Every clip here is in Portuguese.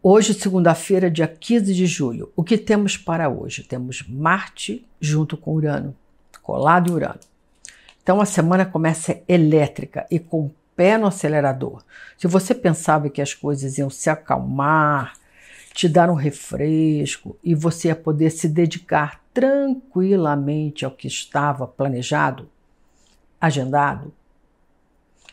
Hoje, segunda-feira, dia 15 de julho, o que temos para hoje? Temos Marte junto com Urano, colado em Urano. Então a semana começa elétrica e com o pé no acelerador. Se você pensava que as coisas iam se acalmar, te dar um refresco e você ia poder se dedicar tranquilamente ao que estava planejado, agendado,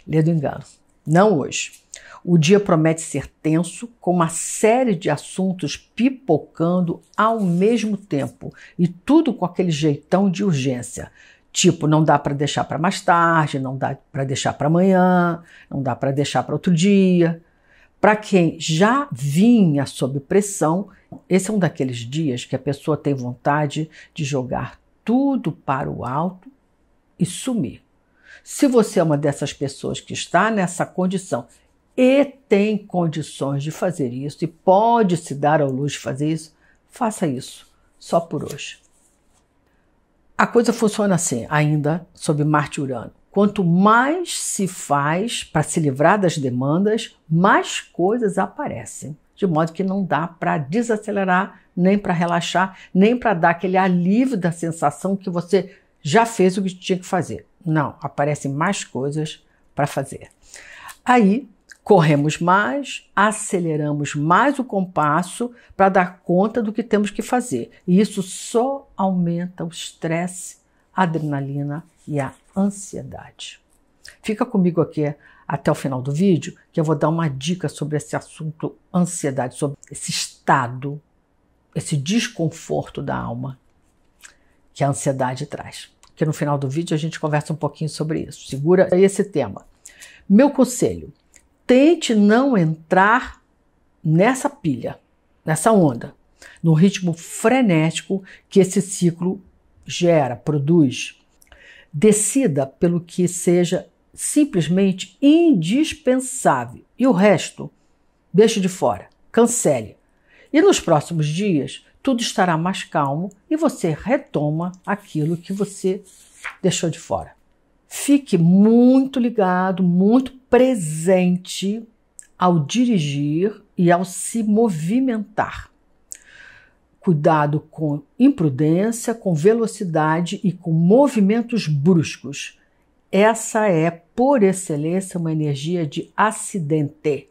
lê do engano. Não hoje. O dia promete ser tenso, com uma série de assuntos pipocando ao mesmo tempo e tudo com aquele jeitão de urgência. Tipo, não dá para deixar para mais tarde, não dá para deixar para amanhã, não dá para deixar para outro dia. Para quem já vinha sob pressão, esse é um daqueles dias que a pessoa tem vontade de jogar tudo para o alto e sumir. Se você é uma dessas pessoas que está nessa condição, e tem condições de fazer isso e pode se dar ao luxo de fazer isso, faça isso, só por hoje. A coisa funciona assim, ainda sob Marte e Urano. Quanto mais se faz para se livrar das demandas, mais coisas aparecem, de modo que não dá para desacelerar, nem para relaxar, nem para dar aquele alívio da sensação que você já fez o que tinha que fazer. Não, aparecem mais coisas para fazer. Aí corremos mais, aceleramos mais o compasso para dar conta do que temos que fazer. E isso só aumenta o estresse, a adrenalina e a ansiedade. Fica comigo aqui até o final do vídeo que eu vou dar uma dica sobre esse assunto ansiedade, sobre esse estado, esse desconforto da alma que a ansiedade traz. Que no final do vídeo a gente conversa um pouquinho sobre isso. Segura esse tema. Meu conselho: tente não entrar nessa pilha, nessa onda, no ritmo frenético que esse ciclo gera, produz. Decida pelo que seja simplesmente indispensável e o resto deixe de fora, cancele. E nos próximos dias, tudo estará mais calmo e você retoma aquilo que você deixou de fora. Fique muito ligado, muito presente ao dirigir e ao se movimentar. Cuidado com imprudência, com velocidade e com movimentos bruscos. Essa é, por excelência, uma energia de acidente.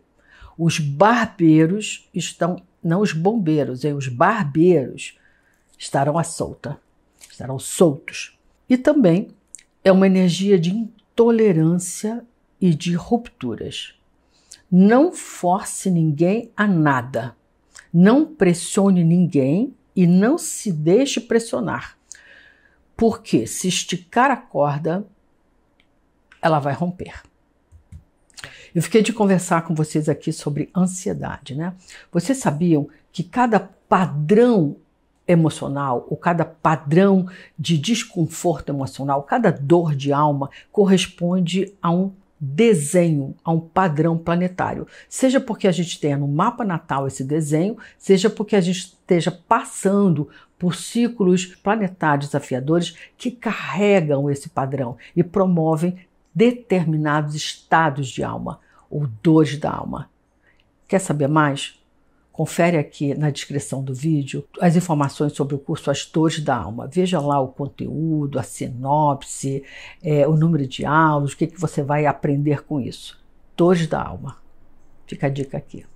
Os barbeiros estão, não os bombeiros, é os barbeiros estarão à solta, estarão soltos. E também é uma energia de intolerância e de rupturas. Não force ninguém a nada. Não pressione ninguém e não se deixe pressionar. Porque se esticar a corda, ela vai romper. Eu fiquei de conversar com vocês aqui sobre ansiedade, né? Vocês sabiam que cada padrão emocional, ou cada padrão de desconforto emocional, cada dor de alma corresponde a um desenho, a um padrão planetário. Seja porque a gente tenha no mapa natal esse desenho, seja porque a gente esteja passando por ciclos planetários desafiadores que carregam esse padrão e promovem determinados estados de alma ou dores da alma. Quer saber mais? Confere aqui na descrição do vídeo as informações sobre o curso As Dores da Alma. Veja lá o conteúdo, a sinopse, é, o número de aulas, o que, que você vai aprender com isso. Dores da Alma. Fica a dica aqui.